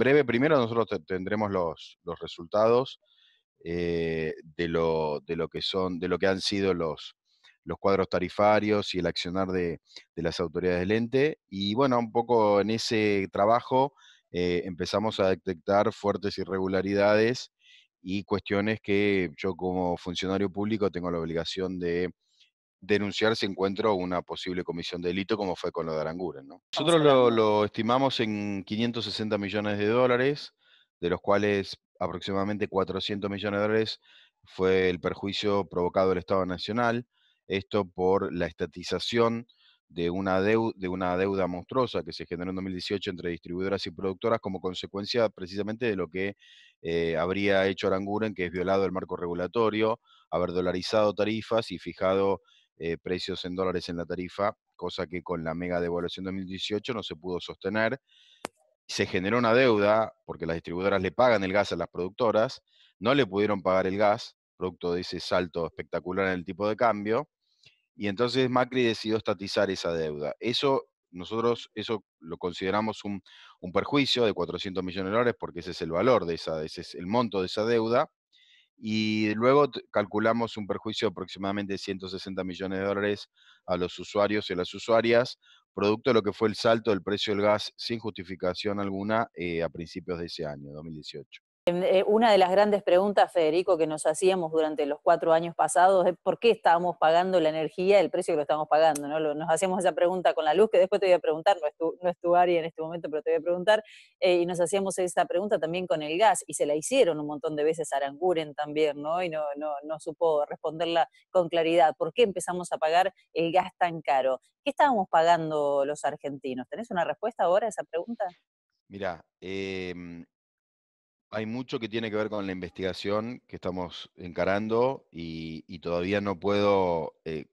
breve primero nosotros tendremos los, resultados eh, de, lo, que son, de lo que han sido los, los cuadros tarifarios y el accionar de, las autoridades del ente. Y bueno, un poco en ese trabajo eh, empezamos a detectar fuertes irregularidades y cuestiones que yo como funcionario público tengo la obligación de denunciar si encuentro una posible comisión de delito como fue con lo de Aranguren. ¿no? Nosotros lo, estimamos en 560 millones de dólares, de los cuales aproximadamente 400 millones de dólares fue el perjuicio provocado al Estado Nacional, esto por la estatización de una, deuda, de una deuda monstruosa que se generó en 2018 entre distribuidoras y productoras como consecuencia precisamente de lo que eh, habría hecho Aranguren, que es violado el marco regulatorio, haber dolarizado tarifas y fijado eh, precios en dólares en la tarifa, cosa que con la mega devaluación 2018 no se pudo sostener. Se generó una deuda porque las distribuidoras le pagan el gas a las productoras, no le pudieron pagar el gas, producto de ese salto espectacular en el tipo de cambio, y entonces Macri decidió estatizar esa deuda. Eso nosotros eso lo consideramos un, perjuicio de 400 millones de dólares porque ese es el valor de esa, ese es el monto de esa deuda y luego calculamos un perjuicio de aproximadamente 160 millones de dólares a los usuarios y a las usuarias, producto de lo que fue el salto del precio del gas sin justificación alguna eh, a principios de ese año, 2018. Eh, una de las grandes preguntas, Federico, que nos hacíamos durante los cuatro años pasados es por qué estábamos pagando la energía, el precio que lo estamos pagando. ¿no? Nos hacíamos esa pregunta con la luz, que después te voy a preguntar, no es tu, área en este momento, pero te voy a preguntar, eh, y nos hacíamos esa pregunta también con el gas, y se la hicieron un montón de veces a Aranguren también, ¿no? y no, supo responderla con claridad. ¿Por qué empezamos a pagar el gas tan caro? ¿Qué estábamos pagando los argentinos? ¿Tenés una respuesta ahora a esa pregunta? Mira, em, hay mucho que tiene que ver con la investigación que estamos encarando y, todavía no puedo, eh,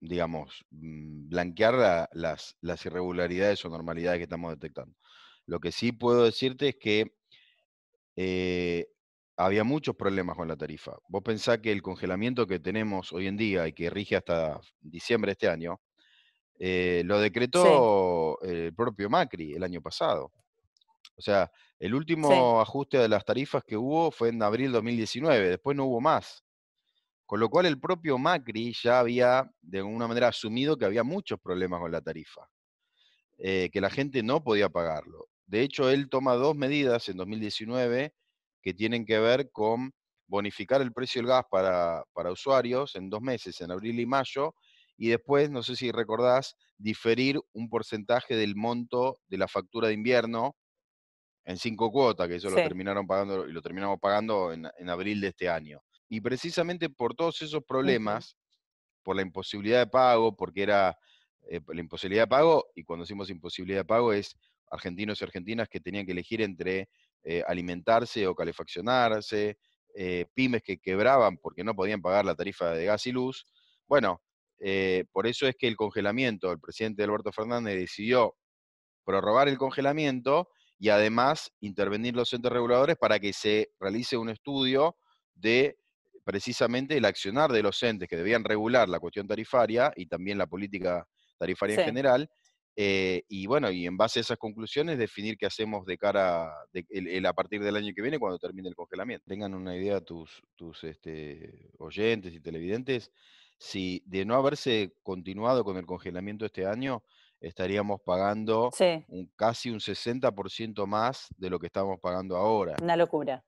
digamos, mm, blanquear las, irregularidades o normalidades que estamos detectando. Lo que sí puedo decirte es que eh, había muchos problemas con la tarifa. Vos pensás que el congelamiento que tenemos hoy en día y que rige hasta diciembre de este año, eh, lo decretó el propio Macri el año pasado. O sea, el último ajuste de las tarifas que hubo fue en abril de 2019, después no hubo más. Con lo cual el propio Macri ya había de alguna manera asumido que había muchos problemas con la tarifa, eh, que la gente no podía pagarlo. De hecho, él toma dos medidas en 2019 que tienen que ver con bonificar el precio del gas para usuarios en dos meses, en abril y mayo, y después, no sé si recordás, diferir un porcentaje del monto de la factura de invierno en cinco cuotas, que eso lo terminaron pagando y lo terminamos pagando en, abril de este año. Y precisamente por todos esos problemas, por la imposibilidad de pago, porque era eh, la imposibilidad de pago, y cuando decimos imposibilidad de pago es argentinos y argentinas que tenían que elegir entre eh, alimentarse o calefaccionarse, eh, pymes que quebraban porque no podían pagar la tarifa de gas y luz. Bueno, por eso es que el congelamiento, el presidente Alberto Fernández decidió prorrogar el congelamiento y además intervenir los entes reguladores para que se realice un estudio de precisamente el accionar de los entes que debían regular la cuestión tarifaria y también la política tarifaria en general. Eh, y bueno, y en base a esas conclusiones definir qué hacemos de cara a partir del año que viene cuando termine el congelamiento. Tengan una idea tus, tus este, oyentes y televidentes si de no haberse continuado con el congelamiento este año, estaríamos pagando un, casi un 60% más de lo que estamos pagando ahora. Una locura.